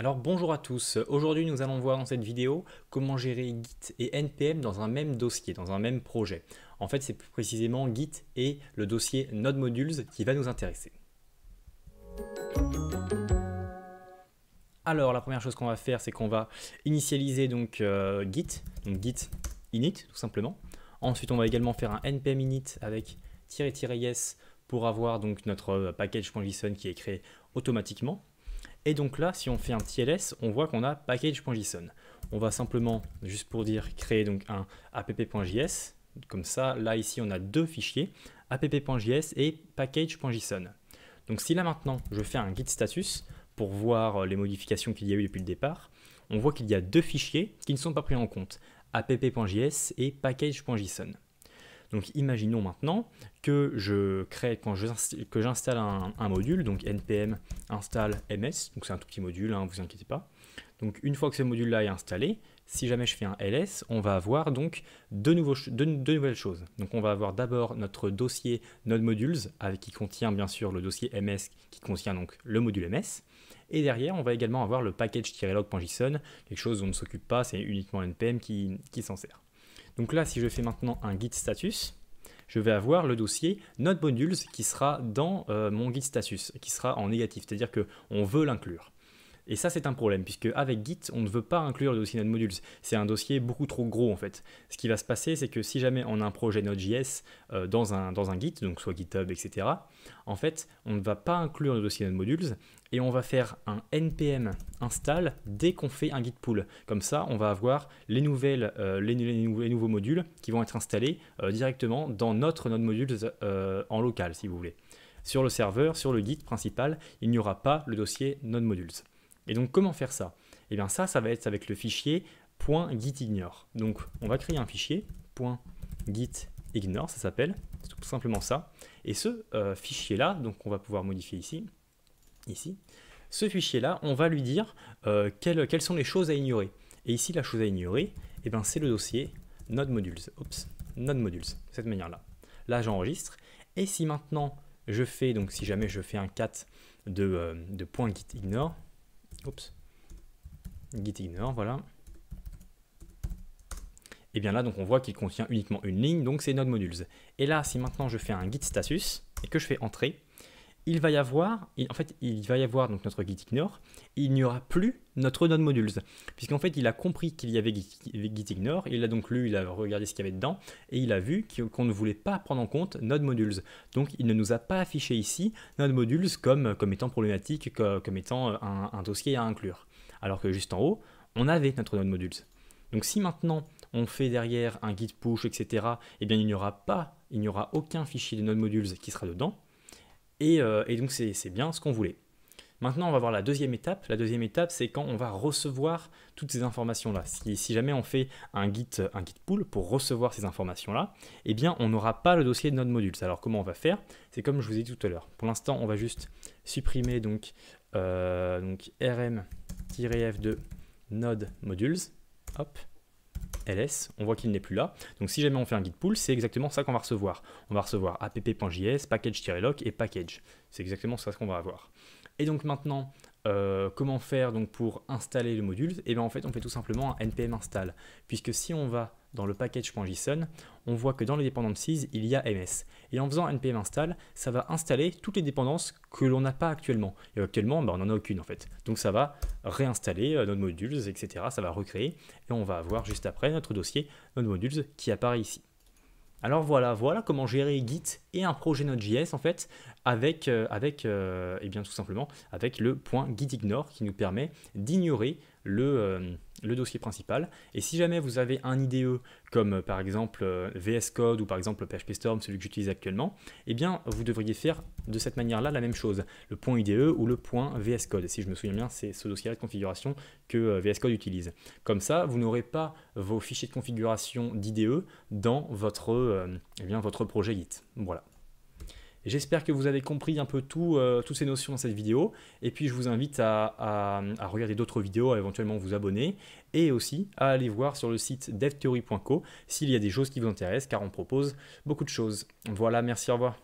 Alors bonjour à tous, aujourd'hui nous allons voir dans cette vidéo comment gérer Git et NPM dans un même dossier, dans un même projet. En fait c'est plus précisément Git et le dossier NodeModules qui va nous intéresser. Alors la première chose qu'on va faire c'est qu'on va initialiser donc euh, Git, donc Git init tout simplement. Ensuite on va également faire un NPM init avec -yes pour avoir donc notre package.json qui est créé automatiquement. Et donc là, si on fait un TLS, on voit qu'on a package.json. On va simplement, juste pour dire, créer donc un app.js. Comme ça, là ici, on a deux fichiers, app.js et package.json. Donc si là maintenant, je fais un git status pour voir euh, les modifications qu'il y a eu depuis le départ, on voit qu'il y a deux fichiers qui ne sont pas pris en compte, app.js et package.json. Donc imaginons maintenant que je crée, quand que j'installe un, module, donc npm install ms, donc c'est un tout petit module, ne hein, vous inquiétez pas. Donc une fois que ce module-là est installé, si jamais je fais un ls, on va avoir donc deux, nouvelles choses. Donc on va avoir d'abord notre dossier node modules, qui contient bien sûr le dossier ms, qui contient donc le module ms. Et derrière, on va également avoir le package-log.json, quelque chose dont on ne s'occupe pas, c'est uniquement npm qui s'en sert. Donc là, si je fais maintenant un Guide status, je vais avoir le dossier note qui sera dans euh, mon Guide status, qui sera en négatif, c'est-à-dire qu'on veut l'inclure. Et ça, c'est un problème, puisque avec Git, on ne veut pas inclure le dossier NodeModules. C'est un dossier beaucoup trop gros, en fait. Ce qui va se passer, c'est que si jamais on a un projet Node.js euh, dans, un, Git, donc soit GitHub, etc., en fait, on ne va pas inclure le dossier NodeModules et on va faire un npm install dès qu'on fait un git pull. Comme ça, on va avoir euh, les, nouveaux modules qui vont être installés euh, directement dans notre NodeModules en local, si vous voulez. Sur le serveur, sur le git principal, il n'y aura pas le dossier NodeModules. Et donc, comment faire ça Eh bien, ça, ça va être avec le fichier .gitignore. Donc, on va créer un fichier .gitignore, ça s'appelle, c'est tout simplement ça. Et ce euh, fichier-là, donc on va pouvoir modifier ici, ici, ce fichier-là, on va lui dire euh, quelles, sont les choses à ignorer. Et ici, la chose à ignorer, eh bien, c'est le dossier node modules. Oups, node modules, de cette manière-là. Là, j'enregistre. Et si maintenant je fais, donc si jamais je fais un cat de, euh, .gitignore, de Oups. Git ignore, voilà. Et bien là, donc on voit qu'il contient uniquement une ligne, donc c'est node modules. Et là, si maintenant je fais un git status et que je fais entrer, il va y avoir, en fait, il va y avoir donc notre git ignore, il n'y aura plus notre node modules, puisqu'en fait, il a compris qu'il y avait git, ignore, il a donc lu, il a regardé ce qu'il y avait dedans, et il a vu qu'on ne voulait pas prendre en compte node modules. Donc, il ne nous a pas affiché ici node modules comme, étant problématique, comme, étant un, dossier à inclure. Alors que juste en haut, on avait notre node modules. Donc, si maintenant on fait derrière un git push, etc., eh bien, il n'y aura pas, il n'y aura aucun fichier de node modules qui sera dedans euh, et, donc c'est bien ce qu'on voulait. Maintenant, on va voir la deuxième étape. La deuxième étape, c'est quand on va recevoir toutes ces informations-là. Si, jamais on fait un git, un pool pour recevoir ces informations-là, eh bien, on n'aura pas le dossier de NodeModules. Alors, comment on va faire C'est comme je vous ai dit tout à l'heure. Pour l'instant, on va juste supprimer donc, euh, rm-f rm-f2 node modules. Hop, ls, on voit qu'il n'est plus là. Donc si jamais on fait un git pull, c'est exactement ça qu'on va recevoir. On va recevoir app.js, package-lock et package. C'est exactement ça qu'on va avoir. Et donc maintenant, euh, comment faire donc pour installer le module Et eh bien en fait, on fait tout simplement un npm install. Puisque si on va dans le package.json, on voit que dans les dépendances, il y a ms. Et en faisant npm install, ça va installer toutes les dépendances que l'on n'a pas actuellement. Et actuellement, bah, on n'en a aucune en fait. Donc ça va réinstaller euh, notre modules, etc. Ça va recréer. Et on va avoir juste après notre dossier notre modules qui apparaît ici. Alors voilà, voilà comment gérer Git et un projet Node.js en fait avec, euh, avec euh, eh bien tout simplement avec le point gitignore qui nous permet d'ignorer le le dossier principal. Et si jamais vous avez un IDE, comme euh, par exemple euh, VS Code ou par exemple PHP Storm, celui que j'utilise actuellement, eh bien vous devriez faire de cette manière-là la même chose, le point IDE ou le point VS Code. Si je me souviens bien, c'est ce dossier de configuration que euh, VS Code utilise. Comme ça, vous n'aurez pas vos fichiers de configuration d'IDE dans votre, eh bien, votre projet Git. Voilà. J'espère que vous avez compris un peu tout, euh, toutes ces notions dans cette vidéo. Et puis je vous invite à, regarder d'autres vidéos, à éventuellement vous abonner. Et aussi à aller voir sur le site devtheory.co s'il y a des choses qui vous intéressent, car on propose beaucoup de choses. Voilà, merci, au revoir.